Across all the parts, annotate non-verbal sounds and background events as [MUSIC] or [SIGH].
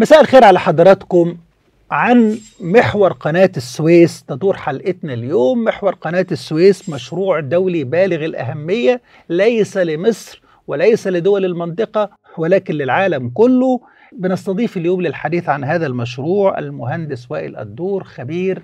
مساء الخير على حضراتكم عن محور قناة السويس تدور حلقتنا اليوم محور قناة السويس مشروع دولي بالغ الأهمية ليس لمصر وليس لدول المنطقة ولكن للعالم كله بنستضيف اليوم للحديث عن هذا المشروع المهندس وائل الدور خبير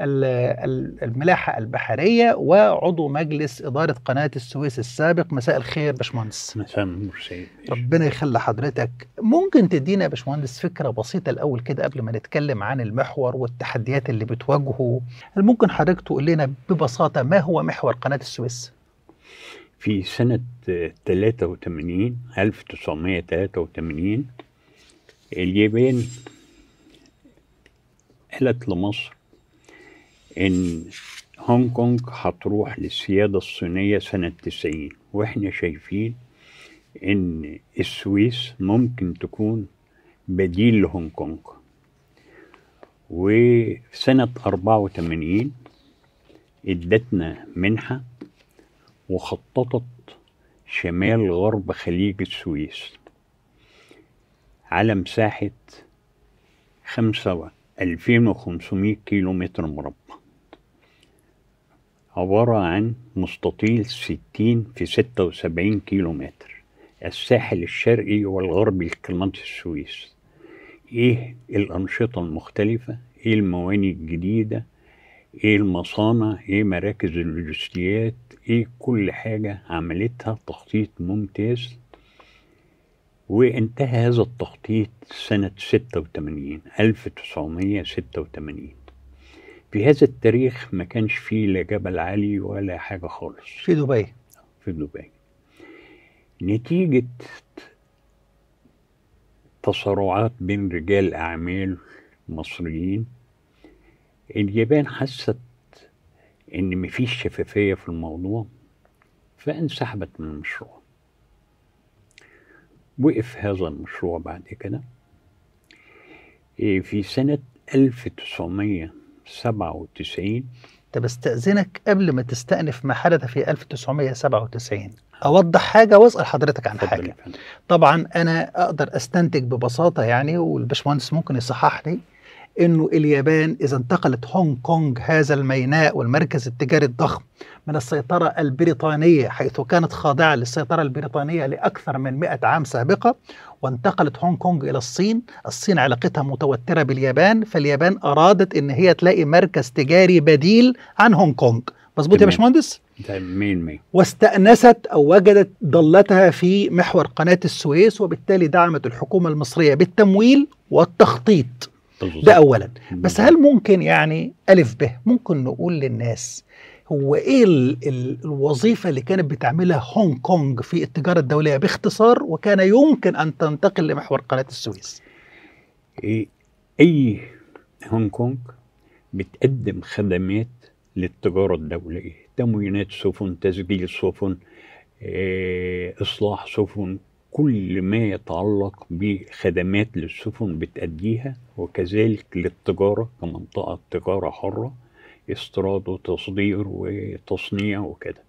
الملاحة البحرية وعضو مجلس إدارة قناة السويس السابق مساء الخير باشمهندس مساء النور سيدي ربنا يخلي حضرتك ممكن تدينا يا باشمهندس فكرة بسيطة الأول كده قبل ما نتكلم عن المحور والتحديات اللي بتواجهه هل ممكن حضرتك تقول لنا ببساطة ما هو محور قناة السويس؟ في سنة 83 1983 اليابان قالت لمصر إن هونج كونج هتروح للسيادة الصينية سنة تسعين وإحنا شايفين إن السويس ممكن تكون بديل لهونج كونج وفي سنة أربعة ادتنا منحة وخططت شمال غرب خليج السويس على مساحة خمسة ألفين وخمسمائة كيلو متر مربع عبارة عن مستطيل ستين في 76 كيلو متر الساحل الشرقي والغربي لقناة السويس ايه الأنشطة المختلفة ايه الموانئ الجديدة ايه المصانع ايه مراكز اللوجستيات ايه كل حاجة عملتها تخطيط ممتاز وانتهى هذا التخطيط سنة 86 1986 في هذا التاريخ ما كانش فيه لا جبل علي ولا حاجه خالص في دبي في دبي نتيجه تصارعات بين رجال اعمال مصريين اليابان حست ان مفيش شفافيه في الموضوع فانسحبت من المشروع وقف هذا المشروع بعد كده إيه، في سنه 1900 1997 طب استأذنك قبل ما تستأنف ما حدث في 1997 أوضح حاجة وأسأل حضرتك عن حاجة طبعا أنا أقدر أستنتج ببساطة يعني والباشمهندس ممكن يصحح لي انه اليابان اذا انتقلت هونج كونج هذا الميناء والمركز التجاري الضخم من السيطرة البريطانية حيث كانت خاضعة للسيطرة البريطانية لأكثر من 100 عام سابقة وانتقلت هونج كونج إلى الصين الصين علاقتها متوترة باليابان فاليابان أرادت أن هي تلاقي مركز تجاري بديل عن هونج كونج مظبوط يا باشمهندس؟ تمام واستأنست أو وجدت ضلتها في محور قناة السويس وبالتالي دعمت الحكومة المصرية بالتمويل والتخطيط ده اولا بس هل ممكن يعني الف به ممكن نقول للناس هو ايه الـ الـ الوظيفه اللي كانت بتعملها هونج كونج في التجاره الدوليه باختصار وكان يمكن ان تنتقل لمحور قناه السويس إيه، اي هونج كونج بتقدم خدمات للتجاره الدوليه تموينات سفن تسجيل سفن إيه، اصلاح سفن كل ما يتعلق بخدمات للسفن بتأديها وكذلك للتجارة كمنطقة تجارة حرة استيراد وتصدير وتصنيع وكده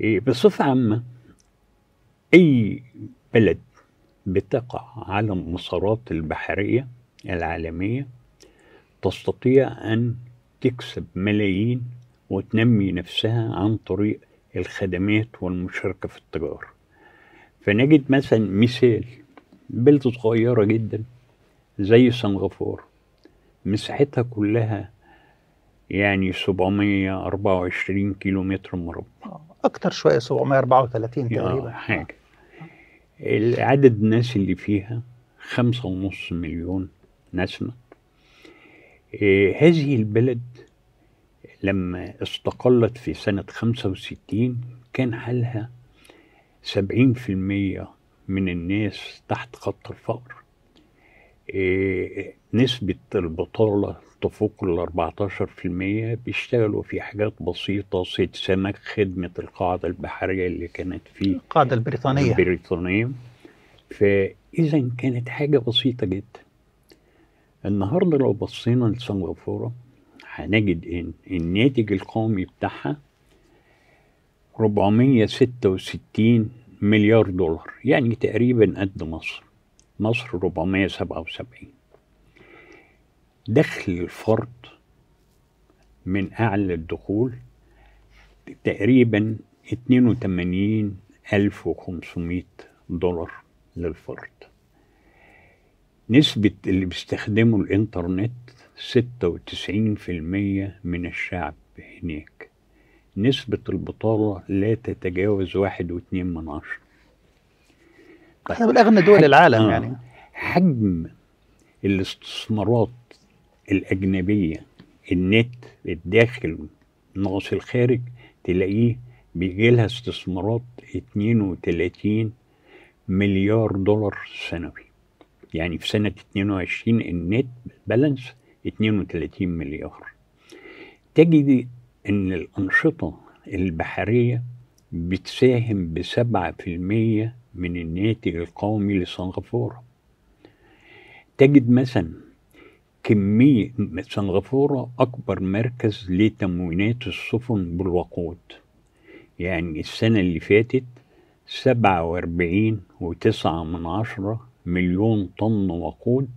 إيه، بصفة عامة أي بلد بتقع على المسارات البحرية العالمية تستطيع أن تكسب ملايين وتنمي نفسها عن طريق الخدمات والمشاركة في التجارة فنجد مثلا مثال بلد صغيرة جدا زي سنغافورة مساحتها كلها يعني 724 كيلو متر مربع آه، أكتر شوية 734 آه، تقريبا حاجة عدد الناس اللي فيها خمسة ونص مليون نسمة إيه هذه البلد لما استقلت في سنة 65 كان حالها سبعين في المية من الناس تحت خط الفقر إيه، نسبة البطالة تفوق ال 14% بيشتغلوا في حاجات بسيطة صيد سمك خدمة القاعدة البحرية اللي كانت في القاعدة البريطانية البريطانية فإذا كانت حاجة بسيطة جدا النهاردة لو بصينا لسنغافورة هنجد إن الناتج القومي بتاعها 466 مليار دولار يعني تقريبا قد مصر مصر 477 دخل الفرد من أعلى الدخول تقريبا 82500 دولار للفرد نسبة اللي بيستخدموا الإنترنت 96% من الشعب هناك نسبة البطالة لا تتجاوز واحد واتنين من عشرة طيب، احنا من أغنى دول العالم آه يعني حجم الاستثمارات الأجنبية النت الداخل ناقص الخارج تلاقيه بيجي لها استثمارات 32 مليار دولار سنوي يعني في سنة 22 النت بالانس 32 مليار تجد إن الأنشطة البحرية بتساهم بسبعة في المية من الناتج القومي لسنغافورة تجد مثلا كمية سنغافورة أكبر مركز لتموينات السفن بالوقود يعني السنة اللي فاتت سبعة وأربعين وتسعة من عشرة مليون طن وقود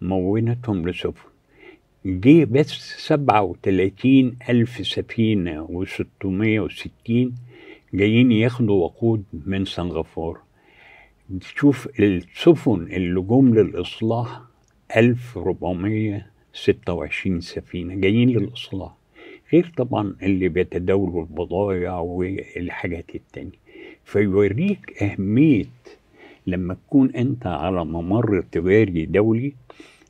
مونتهم لسفن جه بس وتلاتين ألف سفينة و660 جايين ياخدوا وقود من سنغافورة تشوف السفن اللي جم للإصلاح 1426 سفينة جايين للإصلاح غير طبعا اللي بيتداولوا البضائع والحاجات التانية فيوريك أهمية لما تكون أنت على ممر تجاري دولي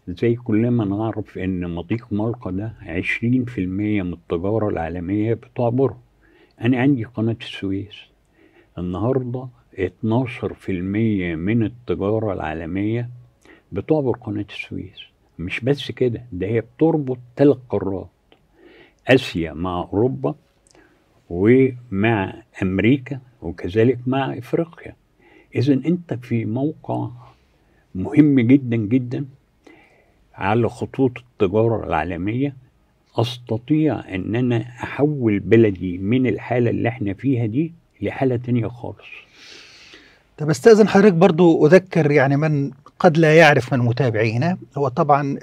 زي كلنا نعرف ان مضيق ملقا ده عشرين في المية من التجارة العالمية بتعبره انا عندي قناة السويس النهاردة اتناشر في المية من التجارة العالمية بتعبر قناة السويس مش بس كده ده هي بتربط ثلاث قارات اسيا مع اوروبا ومع امريكا وكذلك مع افريقيا اذا انت في موقع مهم جدا جدا على خطوط التجارة العالمية أستطيع أن أنا أحول بلدي من الحالة اللي احنا فيها دي لحالة تانية خالص طب استاذن حضرتك برضو اذكر يعني من قد لا يعرف من متابعينا هو طبعا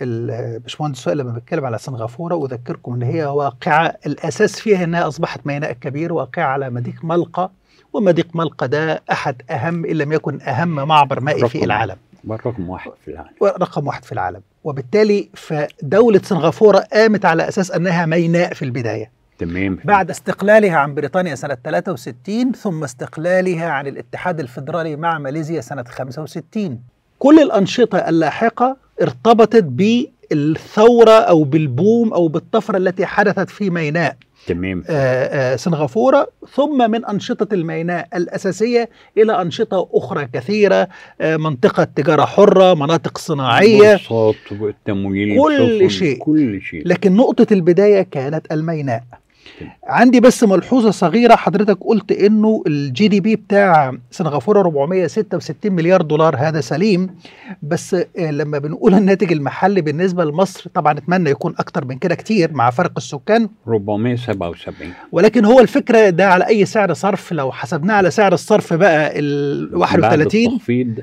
باشمهندس سؤال لما بيتكلم على سنغافوره اذكركم ان هي واقعه الاساس فيها انها اصبحت ميناء كبير واقعه على مضيق ملقا ومضيق ملقا ده احد اهم ان لم يكن اهم معبر مائي في العالم رقم واحد في العالم رقم واحد في العالم وبالتالي فدولة سنغافورة قامت على أساس أنها ميناء في البداية تمام بعد استقلالها عن بريطانيا سنة 63 ثم استقلالها عن الاتحاد الفيدرالي مع ماليزيا سنة 65 كل الأنشطة اللاحقة ارتبطت بالثورة أو بالبوم أو بالطفرة التي حدثت في ميناء تمام آه، آه، سنغافوره ثم من انشطه الميناء الاساسيه الى انشطه اخرى كثيره آه، منطقه تجاره حره مناطق صناعيه كل شيء كل شيء لكن نقطه البدايه كانت الميناء عندي بس ملحوظه صغيره حضرتك قلت انه الجي دي بي بتاع سنغافوره 466 مليار دولار هذا سليم بس آه، لما بنقول [LAUGHS] الناتج المحلي بالنسبه لمصر طبعا اتمنى يكون اكتر من كده كتير مع فرق السكان 477 ولكن هو الفكره ده على اي سعر صرف لو حسبناه على سعر الصرف بقى ال 31 بعد التخفيض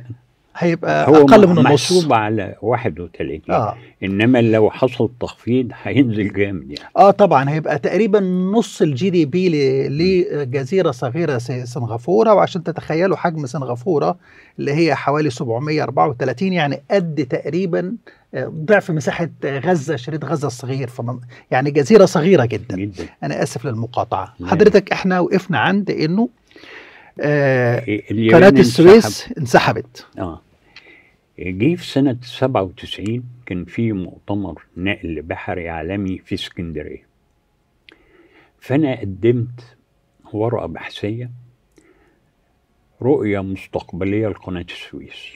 هيبقى هو اقل من النص هو على 31 آه. انما لو حصل تخفيض هينزل جامد يعني اه طبعا هيبقى تقريبا نص الجي دي بي لجزيره صغيره سنغافوره وعشان تتخيلوا حجم سنغافوره اللي هي حوالي 734 يعني قد تقريبا آه، ضعف مساحه غزه شريط غزه الصغير فم... يعني جزيره صغيره جدا, جدا. انا اسف للمقاطعه لا. حضرتك احنا وقفنا عند انه آه، قناه السويس انسحبت اه جه في سنه 97 كان في مؤتمر نقل بحري عالمي في اسكندريه فانا قدمت ورقه بحثيه رؤيه مستقبليه لقناه السويس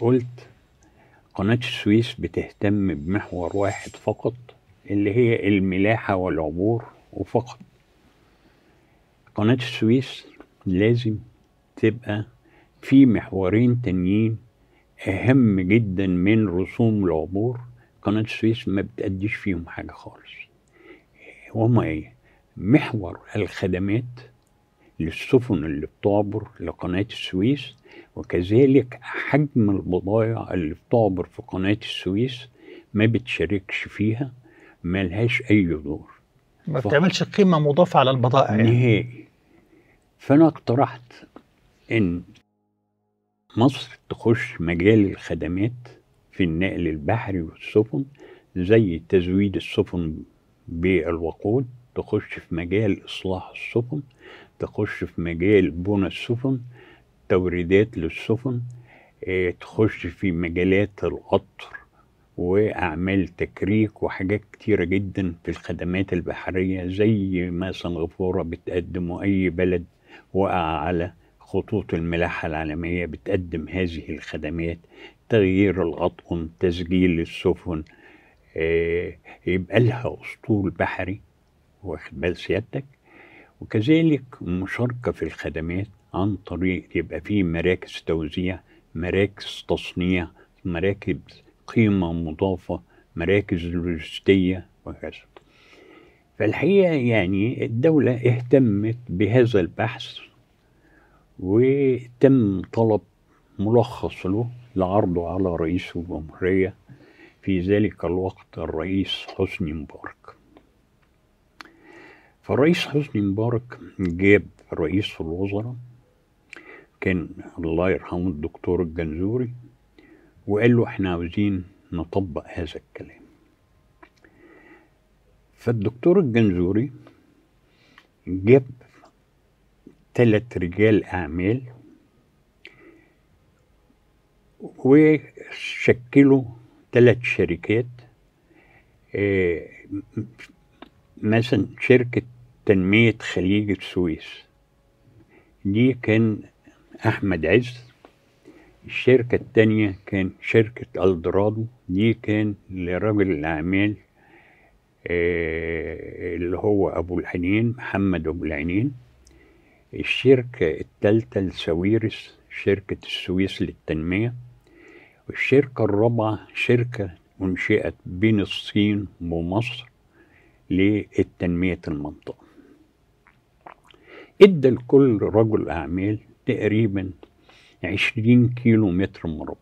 قلت قناه السويس بتهتم بمحور واحد فقط اللي هي الملاحه والعبور وفقط قناه السويس لازم تبقى في محورين تانيين أهم جدا من رسوم العبور قناة السويس ما بتأديش فيهم حاجة خالص وهما إيه؟ محور الخدمات للسفن اللي بتعبر لقناة السويس وكذلك حجم البضائع اللي بتعبر في قناة السويس ما بتشاركش فيها ملهاش أي دور ما بتعملش قيمة مضافة على البضائع يعني. نهائي فأنا اقترحت إن مصر تخش مجال الخدمات في النقل البحري والسفن زي تزويد السفن بالوقود تخش في مجال إصلاح السفن تخش في مجال بنى السفن توريدات للسفن آه، تخش في مجالات القطر وأعمال تكريك وحاجات كتيرة جدا في الخدمات البحرية زي ما سنغافورة بتقدم أي بلد وقع على خطوط الملاحة العالمية بتقدم هذه الخدمات تغيير الأطقم تسجيل السفن آه، يبقى لها أسطول بحري واخد بال سيادتك وكذلك مشاركة في الخدمات عن طريق يبقى في مراكز توزيع مراكز تصنيع مراكز قيمة مضافة مراكز لوجستية وهكذا فالحقيقة يعني الدولة اهتمت بهذا البحث وتم طلب ملخص له لعرضه على رئيس الجمهورية في ذلك الوقت الرئيس حسني مبارك فالرئيس حسني مبارك جاب رئيس الوزراء كان الله يرحمه الدكتور الجنزوري وقال له احنا عاوزين نطبق هذا الكلام فالدكتور الجنزوري جاب ثلاث رجال أعمال وشكلوا ثلاث شركات آه، مثلا شركة تنمية خليج السويس دي كان أحمد عز الشركة التانية كان شركة ألدرادو دي كان لرجل الأعمال آه، اللي هو أبو العينين محمد أبو العينين الشركة الثالثة لسويرس شركة السويس للتنمية والشركة الرابعة شركة أنشئت بين الصين ومصر للتنمية المنطقة ادى لكل رجل أعمال تقريبا عشرين كيلو متر مربع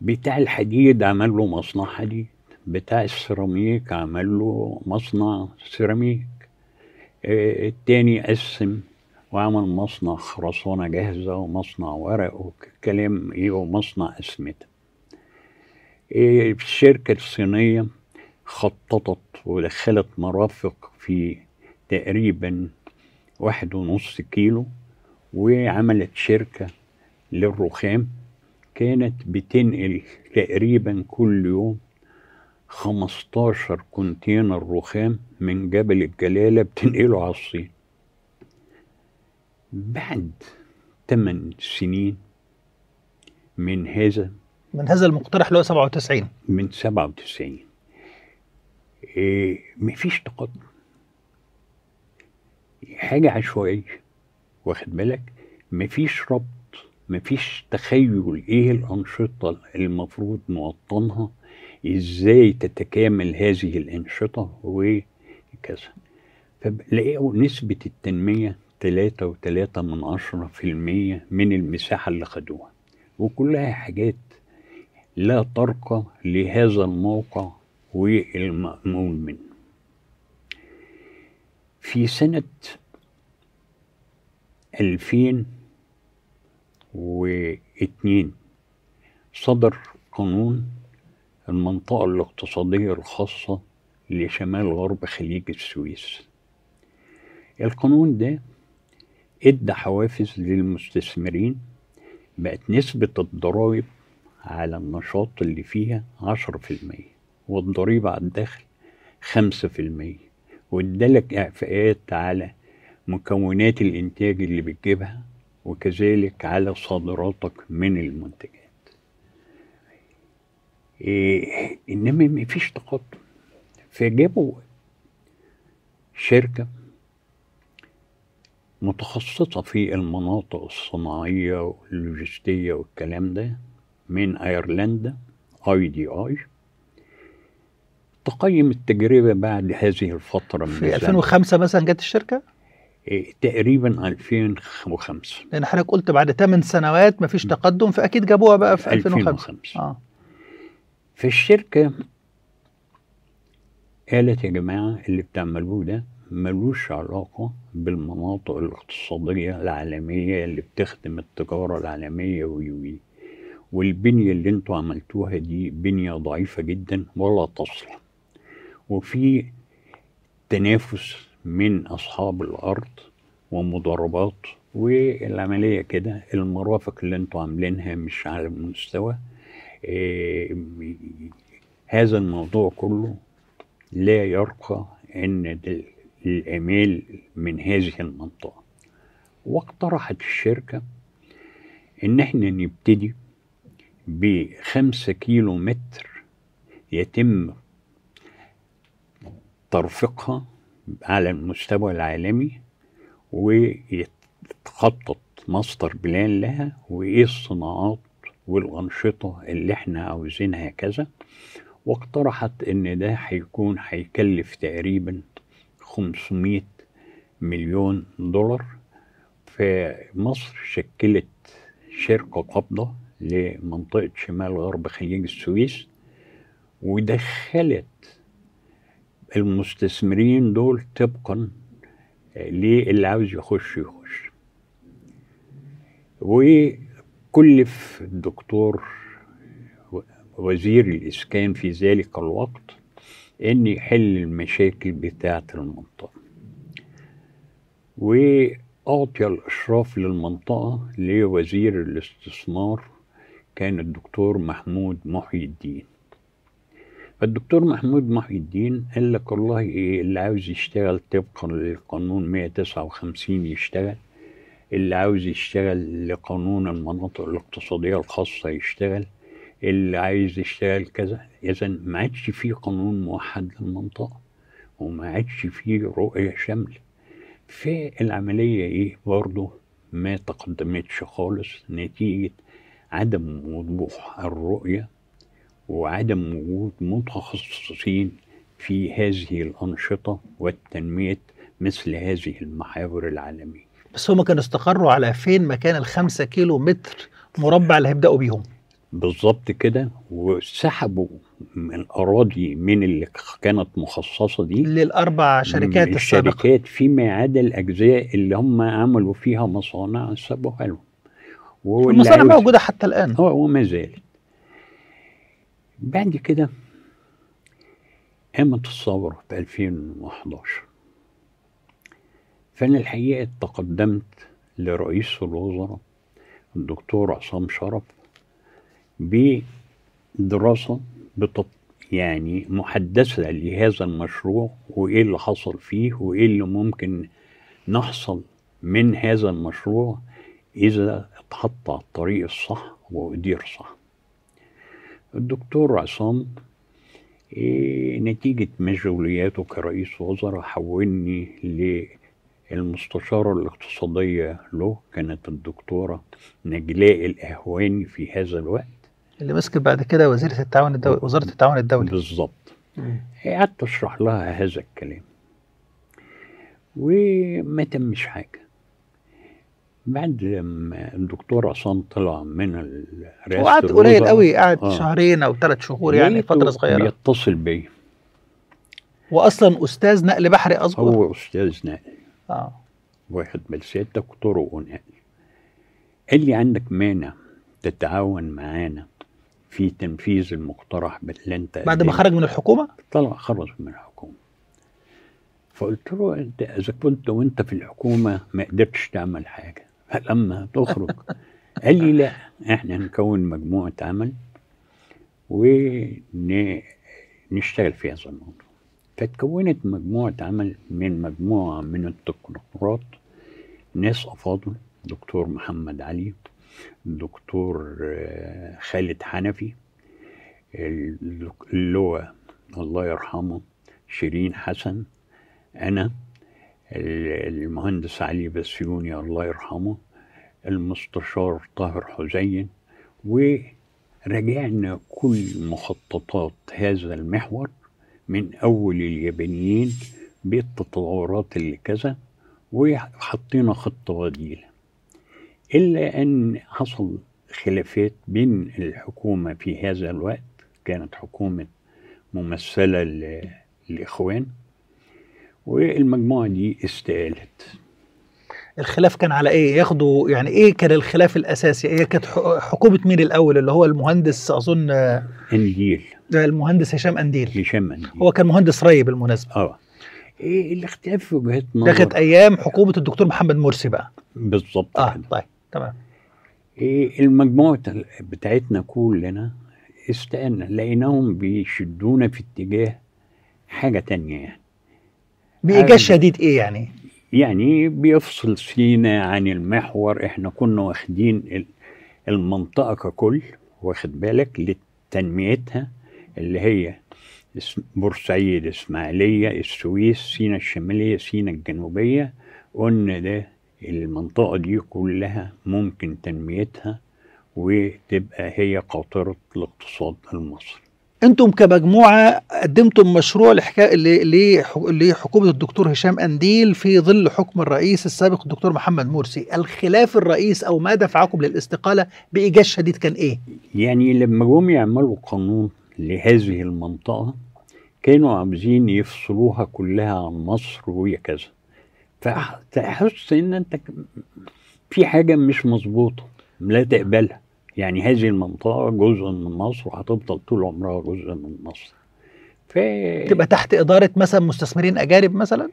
بتاع الحديد عمل له مصنع حديد بتاع السيراميك عمل له مصنع سيراميك آه، التاني قسم وعمل مصنع خرسانة جاهزة ومصنع ورق وكلام ايه ومصنع اسمته آه، الشركة الصينية خططت ودخلت مرافق في تقريبا واحد ونص كيلو وعملت شركة للرخام كانت بتنقل تقريبا كل يوم 15 كونتينر رخام من جبل الجلالة بتنقله على الصين بعد 8 سنين من هذا من هذا المقترح اللي هو 97 من 97 إيه مفيش تقدم حاجة عشوائية واخد بالك مفيش ربط مفيش تخيل ايه الأنشطة المفروض نوطنها ازاي تتكامل هذه الانشطه وكذا فلقوا نسبه التنميه وثلاثة من عشرة في المية من المساحة اللي خدوها وكلها حاجات لا ترقى لهذا الموقع والمأمول منه في سنة 2002 صدر قانون المنطقة الاقتصادية الخاصة لشمال غرب خليج السويس القانون ده ادى حوافز للمستثمرين بقت نسبة الضرائب على النشاط اللي فيها عشرة في المية والضريبة على الدخل خمسة في المية وادالك إعفاءات على مكونات الإنتاج اللي بتجيبها وكذلك على صادراتك من المنتجات إيه انما ما فيش تقدم فجابوا شركه متخصصه في المناطق الصناعيه واللوجستيه والكلام ده من ايرلندا اي دي اي تقيم التجربه بعد هذه الفتره من في 2005 مثلا جت الشركه؟ إيه تقريبا 2005 لان حضرتك قلت بعد 8 سنوات مفيش تقدم فاكيد جابوها بقى في 2005, 2005. آه. في الشركة قالت يا جماعة اللي بتعملوه ده ملوش علاقة بالمناطق الاقتصادية العالمية اللي بتخدم التجارة العالمية ويوي والبنية اللي انتوا عملتوها دي بنية ضعيفة جدا ولا تصلح وفي تنافس من أصحاب الأرض ومضاربات والعملية كده المرافق اللي انتوا عاملينها مش على المستوى آه، هذا الموضوع كله لا يرقى ان الامال من هذه المنطقه واقترحت الشركه ان احنا نبتدي بخمسة كيلو متر يتم ترفيقها على المستوى العالمي ويتخطط ماستر بلان لها وايه الصناعات والأنشطة اللي احنا عاوزينها كذا واقترحت ان ده هيكون هيكلف تقريبا 500 مليون دولار فمصر شكلت شركة قابضة لمنطقة شمال غرب خليج السويس ودخلت المستثمرين دول طبقا آه، للي عاوز يخش يخش و كلف الدكتور وزير الإسكان في ذلك الوقت أن يحل المشاكل بتاعة المنطقة وأعطي الإشراف للمنطقة لوزير الاستثمار كان الدكتور محمود محي الدين فالدكتور محمود محي الدين قال لك والله إيه اللي عاوز يشتغل طبقا للقانون 159 يشتغل اللي عاوز يشتغل لقانون المناطق الاقتصادية الخاصة يشتغل اللي عايز يشتغل كذا إذا ما عادش في قانون موحد للمنطقة وما عادش في رؤية شاملة في العملية إيه برضه ما تقدمتش خالص نتيجة عدم وضوح الرؤية وعدم وجود متخصصين في هذه الأنشطة والتنمية مثل هذه المحاور العالمية بس هم كانوا استقروا على فين مكان الخمسة كيلو متر مربع اللي هيبدأوا بيهم بالظبط كده وسحبوا الأراضي من اللي كانت مخصصة دي للأربع شركات السابقة الشركات فيما عدا الأجزاء اللي هم عملوا فيها مصانع سابوها لهم المصانع موجودة حتى الآن هو اه، وما زالت بعد كده قامت الثورة في 2011 فأنا الحقيقة تقدمت لرئيس الوزراء الدكتور عصام شرف بدراسة بتط... يعني محدثة لهذا المشروع وإيه اللي حصل فيه وإيه اللي ممكن نحصل من هذا المشروع إذا اتحط على الطريق الصح وأدير صح الدكتور عصام إيه نتيجة مشغولياته كرئيس وزراء حولني المستشارة الاقتصادية له كانت الدكتورة نجلاء الأهواني في هذا الوقت اللي مسكت بعد كده وزيرة التعاون الدولي وزارة التعاون الدولي بالظبط قعدت أشرح لها هذا الكلام وما تمش حاجة بعد ما الدكتور عصام طلع من الرئاسة وقعد قليل قوي قعد آه. شهرين أو ثلاث شهور يعني فترة صغيرة يتصل بيا واصلا استاذ نقل بحري اصغر هو استاذ نقل اه واحد ملساتك طرق قال لي عندك مانع تتعاون معانا في تنفيذ المقترح باللي انت بعد ما خرج من الحكومه؟ طلع خرج من الحكومه فقلت له انت اذا كنت وانت في الحكومه ما قدرتش تعمل حاجه فلما تخرج [LAUGHS] قال لي لا احنا هنكون مجموعه عمل ونشتغل في هذا الموضوع فتكونت مجموعة عمل من مجموعة من التكنقراط ناس أفاضل دكتور محمد علي دكتور آه، خالد حنفي اللواء الله يرحمه شيرين حسن أنا المهندس علي بسيوني الله يرحمه المستشار طاهر حزين ورجعنا كل مخططات هذا المحور من أول اليابانيين بالتطورات اللي كذا وحطينا خطة بديلة إلا أن حصل خلافات بين الحكومة في هذا الوقت كانت حكومة ممثلة للإخوان والمجموعة دي استقالت الخلاف كان على ايه ياخدوا يعني ايه كان الخلاف الاساسي هي إيه كانت حكومه مين الاول اللي هو المهندس اظن انديل المهندس هشام انديل هشام انديل هو كان مهندس ري بالمناسبه اه ايه الاختلاف في وجهات نظر دخلت ايام حكومه الدكتور محمد مرسي بقى بالظبط اه طيب تمام إيه المجموعه بتاعتنا كلنا استقلنا لقيناهم بيشدونا في اتجاه حاجه تانية يعني بإيجاز شديد إيه يعني؟ يعني بيفصل سينا عن المحور إحنا كنا واخدين المنطقة ككل واخد بالك لتنميتها اللي هي بورسعيد اسماعيلية السويس سينا الشمالية سينا الجنوبية قلنا ده المنطقة دي كلها ممكن تنميتها وتبقى هي قاطرة الاقتصاد المصري انتم كمجموعه قدمتم مشروع لحكومه الدكتور هشام انديل في ظل حكم الرئيس السابق الدكتور محمد مرسي الخلاف الرئيس او ما دفعكم للاستقاله بايجاز شديد كان ايه يعني لما جم يعملوا قانون لهذه المنطقة كانوا عاوزين يفصلوها كلها عن مصر وكذا فتحس ان انت في حاجة مش مظبوطة لا تقبلها يعني هذه المنطقة جزء من مصر وهتفضل طول عمرها جزء من مصر ف... تبقى تحت إدارة مثلا مستثمرين أجانب مثلا؟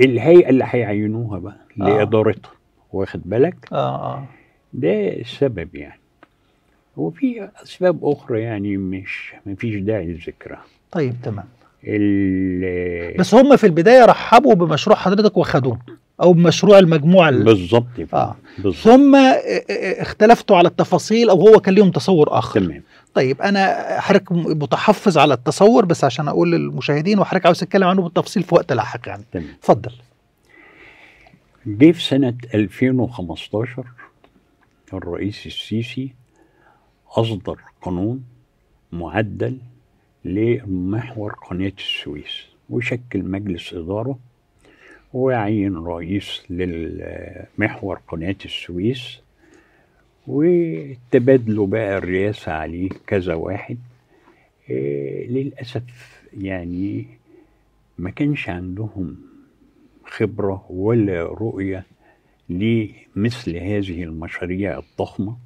الهيئة اللي هيعينوها بقى آه. لإدارتها واخد بالك؟ آه آه ده السبب يعني وفي اسباب اخرى يعني مش ما فيش داعي لذكرها طيب تمام بس هم في البدايه رحبوا بمشروع حضرتك وخدوه او بمشروع المجموعه بالظبط اه بالزبط. ثم آه، آه، اختلفتوا على التفاصيل او هو كان ليهم تصور اخر تمام طيب انا حضرتك متحفظ على التصور بس عشان اقول للمشاهدين وحضرتك عاوز تتكلم عنه بالتفصيل في وقت لاحق يعني تمام اتفضل جه في سنه 2015 الرئيس السيسي أصدر قانون معدل لمحور قناة السويس وشكل مجلس إدارة ويعين رئيس لمحور قناة السويس وتبادلوا بقى الرئاسة عليه كذا واحد إيه للأسف يعني ما كانش عندهم خبرة ولا رؤية لمثل هذه المشاريع الضخمة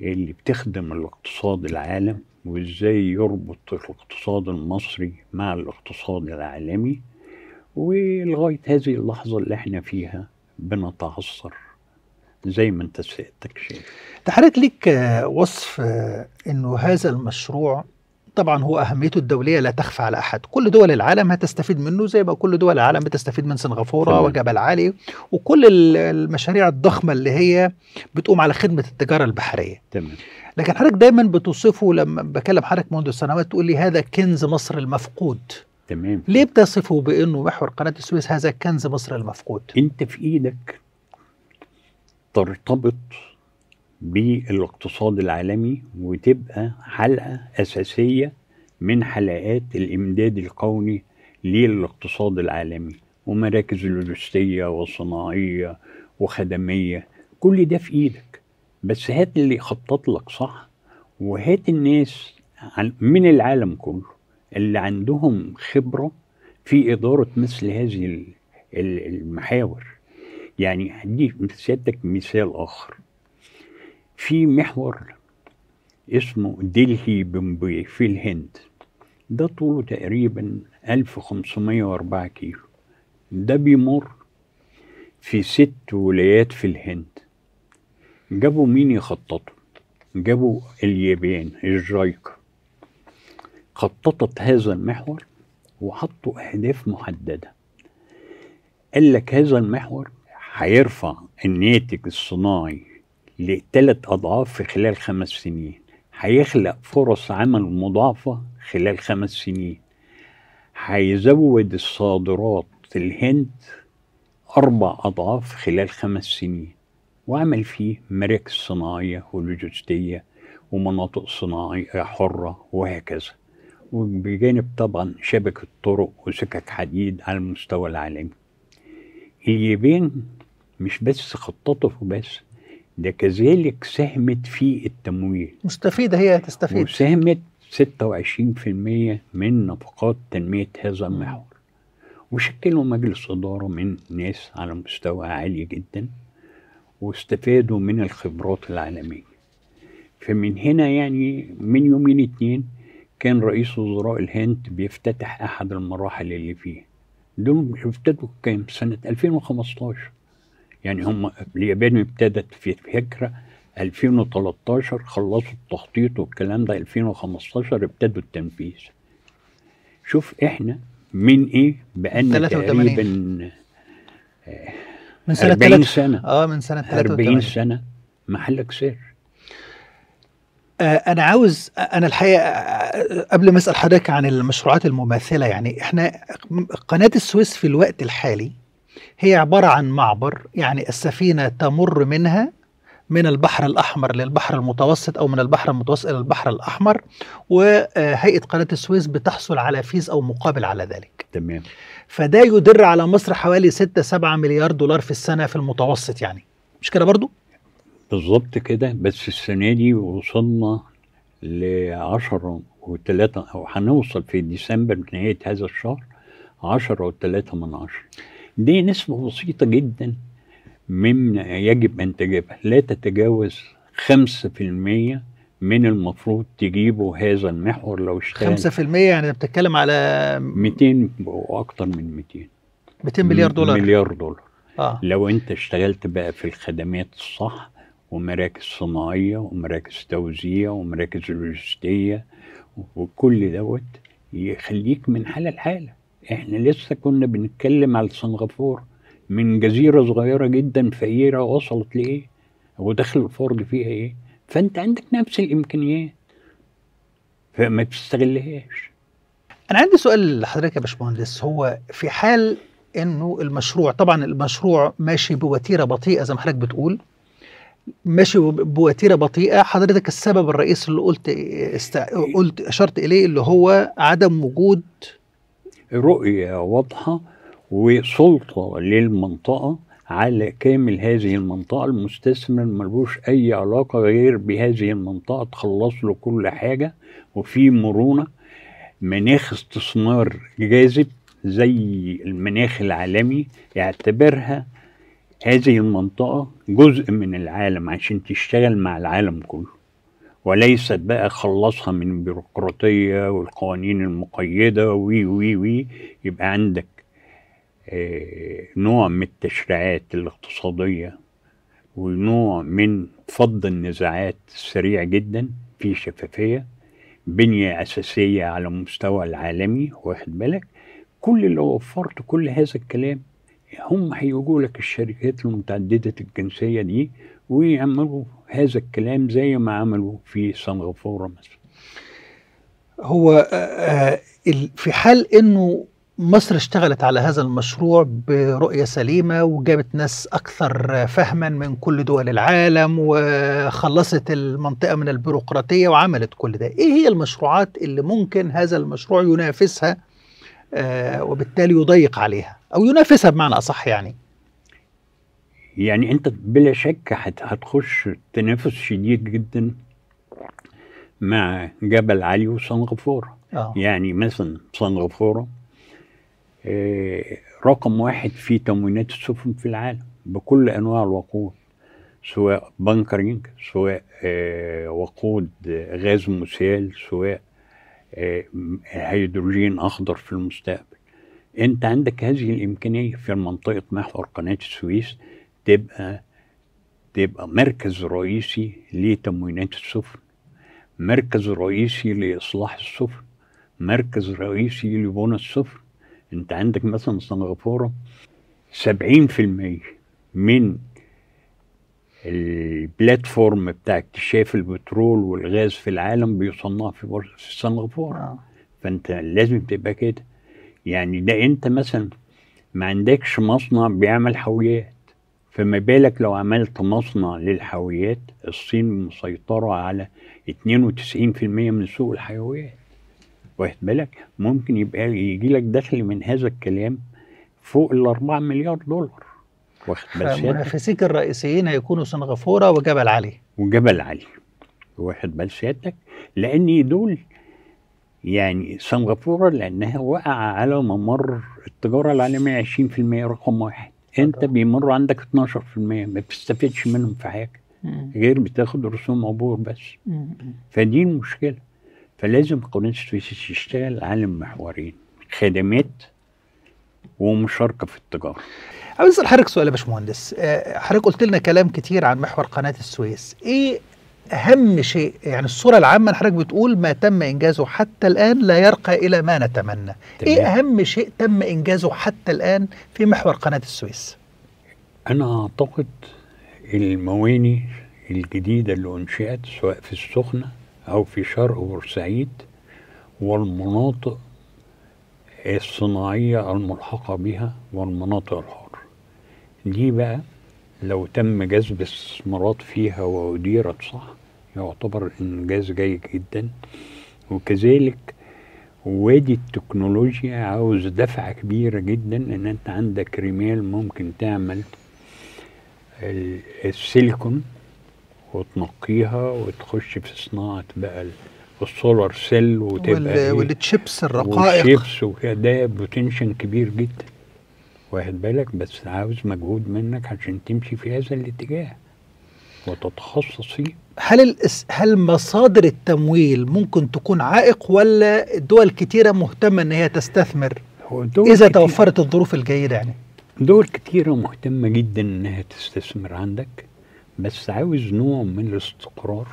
اللي بتخدم الاقتصاد العالم وازاي يربط الاقتصاد المصري مع الاقتصاد العالمي ولغاية هذه اللحظة اللي احنا فيها بنتعثر زي ما انت سيادتك شايف تحرك ليك آه، وصف آه، انه هذا المشروع طبعا هو اهميته الدوليه لا تخفى على احد كل دول العالم هتستفيد منه زي ما كل دول العالم بتستفيد من سنغافوره وجبل علي وكل المشاريع الضخمه اللي هي بتقوم على خدمه التجاره البحريه تمام لكن حضرتك دايما بتوصفه لما بكلم حضرتك منذ سنوات تقول لي هذا كنز مصر المفقود تمام ليه بتصفه بانه محور قناه السويس هذا كنز مصر المفقود انت في ايدك ترتبط بالاقتصاد العالمي وتبقى حلقة أساسية من حلقات الإمداد القومي للاقتصاد العالمي ومراكز لوجستية وصناعية وخدمية كل ده في إيدك بس هات اللي يخطط لك صح وهات الناس من العالم كله اللي عندهم خبرة في إدارة مثل هذه المحاور يعني هدي سيادتك مثال آخر في محور اسمه دلهي بومبي في الهند ده طوله تقريبا 1504 كيلو ده بيمر في ست ولايات في الهند جابوا مين يخططوا جابوا اليابان الجايكا خططت هذا المحور وحطوا أهداف محددة قال لك هذا المحور هيرفع الناتج الصناعي لثلاث أضعاف في خلال خمس سنين هيخلق فرص عمل مضاعفة خلال خمس سنين هيزود الصادرات في الهند أربع أضعاف خلال خمس سنين وعمل فيه مراكز صناعية ولوجستية ومناطق صناعية حرة وهكذا وبجانب طبعا شبكة طرق وسكك حديد على المستوى العالمي اليابان مش بس خططوا بس ده كذلك ساهمت في التمويل مستفيدة هي تستفيد وساهمت 26% من نفقات تنمية هذا المحور وشكلوا مجلس إدارة من ناس على مستوى عالي جدا واستفادوا من الخبرات العالمية فمن هنا يعني من يومين اتنين كان رئيس وزراء الهند بيفتتح أحد المراحل اللي فيه دول افتتحوا كام سنة 2015 يعني هم اليابان ابتدت في فكرة 2013 خلصوا التخطيط والكلام ده 2015 ابتدوا التنفيذ شوف احنا من ايه بقالنا تقريبا آه من سنة 40 سنة آه، من سنة 40 سنة محلك سر آه، انا عاوز انا الحقيقه آه، قبل ما اسال حضرتك عن المشروعات المماثله يعني احنا قناه السويس في الوقت الحالي هي عبارة عن معبر يعني السفينة تمر منها من البحر الأحمر للبحر المتوسط أو من البحر المتوسط إلى البحر الأحمر وهيئة قناة السويس بتحصل على فيز أو مقابل على ذلك تمام فده يدر على مصر حوالي 6 7 مليار دولار في السنة في المتوسط يعني مش كده برضو؟ بالظبط كده بس السنة دي وصلنا ل 10 و3 أو هنوصل في ديسمبر نهاية هذا الشهر 10 و3 من 10 دي نسبة بسيطة جدا مما يجب أن تجيبها لا تتجاوز خمسة في المية من المفروض تجيبه هذا المحور لو اشتغل 5% يعني بتتكلم على 200 وأكثر من 200 200 مليار دولار مليار دولار آه. لو انت اشتغلت بقى في الخدمات الصح ومراكز صناعيه ومراكز توزيع ومراكز لوجستيه وكل دوت يخليك من حاله لحاله احنا لسه كنا بنتكلم على سنغافورة من جزيرة صغيرة جدا فقيرة وصلت لإيه ودخل الفرد فيها إيه فأنت عندك نفس الإمكانيات فما تستغلهاش أنا عندي سؤال لحضرتك يا باشمهندس هو في حال إنه المشروع طبعا المشروع ماشي بوتيرة بطيئة زي ما حضرتك بتقول ماشي بوتيره بطيئه حضرتك السبب الرئيسي اللي قلت است... قلت اشرت اليه اللي هو عدم وجود رؤية واضحة وسلطة للمنطقة على كامل هذه المنطقة المستثمر ملوش أي علاقة غير بهذه المنطقة تخلص له كل حاجة وفي مرونة مناخ استثمار جاذب زي المناخ العالمي يعتبرها هذه المنطقة جزء من العالم عشان تشتغل مع العالم كله وليست بقى خلصها من البيروقراطية والقوانين المقيدة وي وي وي يبقى عندك آه، نوع من التشريعات الاقتصادية ونوع من فض النزاعات السريع جدا في شفافية بنية أساسية على المستوى العالمي واخد بالك كل اللي وفرت كل هذا الكلام هم هيجوا لك الشركات المتعددة الجنسية دي ويعملوا هذا الكلام زي ما عملوا في سنغافورة مثلا هو آه، آه، في حال انه مصر اشتغلت على هذا المشروع برؤية سليمة وجابت ناس أكثر فهما من كل دول العالم وخلصت المنطقة من البيروقراطية وعملت كل ده إيه هي المشروعات اللي ممكن هذا المشروع ينافسها آه، وبالتالي يضيق عليها أو ينافسها بمعنى أصح يعني يعني انت بلا شك هتخش تنافس شديد جدا مع جبل علي وسنغافوره آه. يعني مثلا سنغافوره آه، رقم واحد في تموينات السفن في العالم بكل انواع الوقود سواء بنكرينج سواء آه، وقود غاز مسال سواء هيدروجين اخضر في المستقبل انت عندك هذه الامكانيه في منطقه محور قناه السويس تبقى تبقى مركز رئيسي لتموينات السفن مركز رئيسي لإصلاح السفن مركز رئيسي لبنى السفن انت عندك مثلا سنغافورة سبعين في المية من البلاتفورم بتاع اكتشاف البترول والغاز في العالم بيصنع في بورصة سنغافورة آه. فانت لازم تبقى كده يعني ده انت مثلا ما عندكش مصنع بيعمل حاويات فما بالك لو عملت مصنع للحاويات الصين مسيطرة على 92% من سوق الحيويات واخد بالك ممكن يبقى يجي لك دخل من هذا الكلام فوق ال 4 مليار دولار واخد بالك منافسيك الرئيسيين هيكونوا سنغافورة وجبل علي وجبل علي واخد بال سيادتك لان دول يعني سنغافورة لأنها وقع على ممر التجارة العالمية 20% رقم واحد انت بيمروا عندك 12% ما بتستفدش منهم في حاجه غير بتاخد رسوم عبور بس فدي المشكله فلازم قناه السويس تشتغل على المحورين خدمات ومشاركه في التجاره عاوز اسال حضرتك سؤال يا باشمهندس آه، حضرتك قلت لنا كلام كتير عن محور قناه السويس ايه أهم شيء يعني الصورة العامة حضرتك بتقول ما تم إنجازه حتى الآن لا يرقى إلى ما نتمنى إيه تمام. إيه أهم شيء تم إنجازه حتى الآن في محور قناة السويس أنا أعتقد المواني الجديدة اللي أنشئت سواء في السخنة أو في شرق بورسعيد والمناطق الصناعية الملحقة بها والمناطق الحرة دي بقى لو تم جذب استثمارات فيها وأديرت صح يعتبر إنجاز جيد جدا وكذلك وادي التكنولوجيا عاوز دفعة كبيرة جدا إن أنت عندك رمال ممكن تعمل السيليكون وتنقيها وتخش في صناعة بقى السولار سيل وتبقى إيه؟ والتشيبس الرقائق والشيبس وكده بوتنشن كبير جدا واخد بالك بس عاوز مجهود منك عشان تمشي في هذا الاتجاه وتتخصص فيه هل الاس... هل مصادر التمويل ممكن تكون عائق ولا دول كتيره مهتمه ان هي تستثمر اذا كتير... توفرت الظروف الجيده يعني دول كتيره مهتمه جدا انها تستثمر عندك بس عاوز نوع من الاستقرار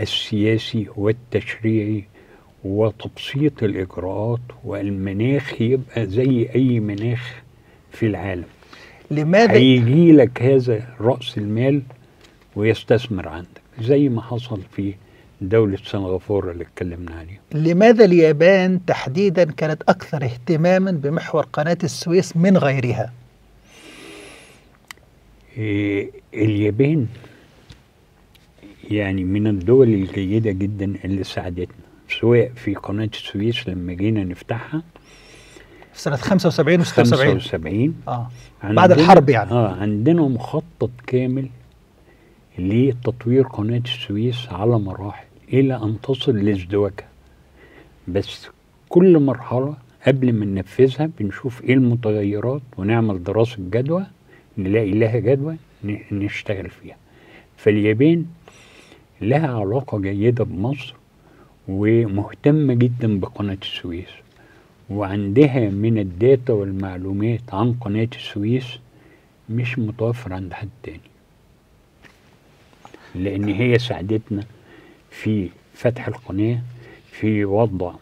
السياسي والتشريعي وتبسيط الاجراءات والمناخ يبقى زي اي مناخ في العالم لماذا هيجي لك هذا رأس المال ويستثمر عندك زي ما حصل في دولة سنغافورة اللي اتكلمنا عليها لماذا اليابان تحديدا كانت أكثر اهتماما بمحور قناة السويس من غيرها؟ إيه اليابان يعني من الدول الجيدة جدا اللي ساعدتنا سواء في قناة السويس لما جينا نفتحها في سنه 75 و 76 75 اه بعد الحرب يعني اه عندنا مخطط كامل لتطوير قناه السويس على مراحل الى ان تصل لازدواجها بس كل مرحله قبل ما ننفذها بنشوف ايه المتغيرات ونعمل دراسه جدوى نلاقي لها جدوى نشتغل فيها فاليابان لها علاقه جيده بمصر ومهتمه جدا بقناه السويس وعندها من الداتا والمعلومات عن قناة السويس مش متوفر عند حد تاني لأن هي ساعدتنا في فتح القناة في وضع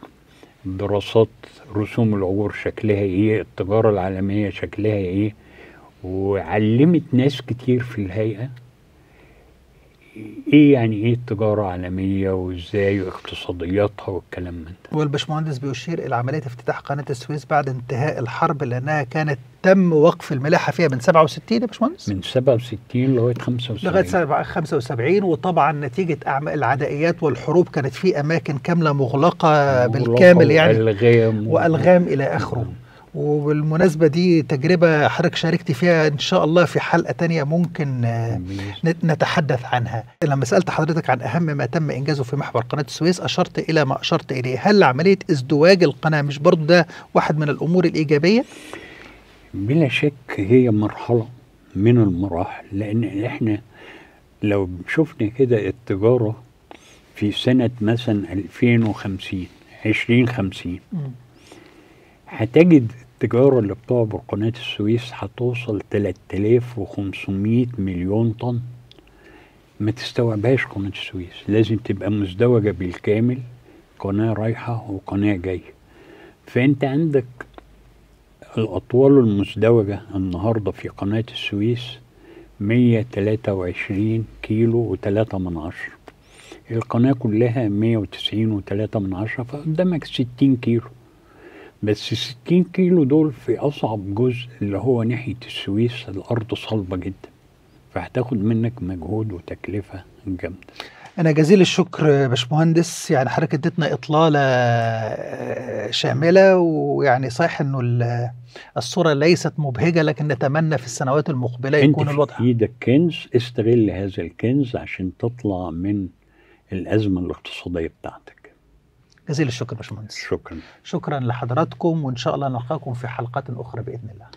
دراسات رسوم العبور شكلها ايه التجارة العالمية شكلها ايه وعلمت ناس كتير في الهيئة ايه يعني ايه التجاره العالميه وازاي واقتصادياتها والكلام من ده والبشمهندس بيشير الى عمليه افتتاح قناه السويس بعد انتهاء الحرب لانها كانت تم وقف الملاحه فيها من 67 يا باشمهندس من 67 لغايه 75 لغايه 75 وطبعا نتيجه اعمال العدائيات والحروب كانت في اماكن كامله مغلقه, مغلقة بالكامل يعني والغام والغام الى اخره وبالمناسبة دي تجربة حضرتك شاركت فيها إن شاء الله في حلقة تانية ممكن آه، نتحدث عنها لما سألت حضرتك عن أهم ما تم إنجازه في محور قناة السويس أشرت إلى ما أشرت إليه هل عملية ازدواج القناة مش برضه ده واحد من الأمور الإيجابية؟ بلا شك هي مرحلة من المراحل لأن إحنا لو شفنا كده التجارة في سنة مثلا 2050 2050 هتجد التجارة اللي بتعبر قناة السويس هتوصل 3500 مليون طن ما تستوعبهاش قناة السويس لازم تبقى مزدوجة بالكامل قناة رايحة وقناة جاية فأنت عندك الأطوال المزدوجة النهاردة في قناة السويس 123 كيلو و3 من عشرة القناة كلها 190 و3 من عشرة فقدامك 60 كيلو بس 60 كيلو دول في أصعب جزء اللي هو ناحية السويس الأرض صلبة جدا فهتاخد منك مجهود وتكلفة جامدة أنا جزيل الشكر باشمهندس يعني حضرتك اديتنا إطلالة آه، شاملة ويعني صحيح إنه الصورة ليست مبهجة لكن نتمنى في السنوات المقبلة يكون الوضع أنت في إيدك كنز استغل هذا الكنز عشان تطلع من الأزمة الاقتصادية بتاعتك جزيل الشكر يا باشمهندس شكرا شكرا لحضراتكم وان شاء الله نلقاكم في حلقات اخرى باذن الله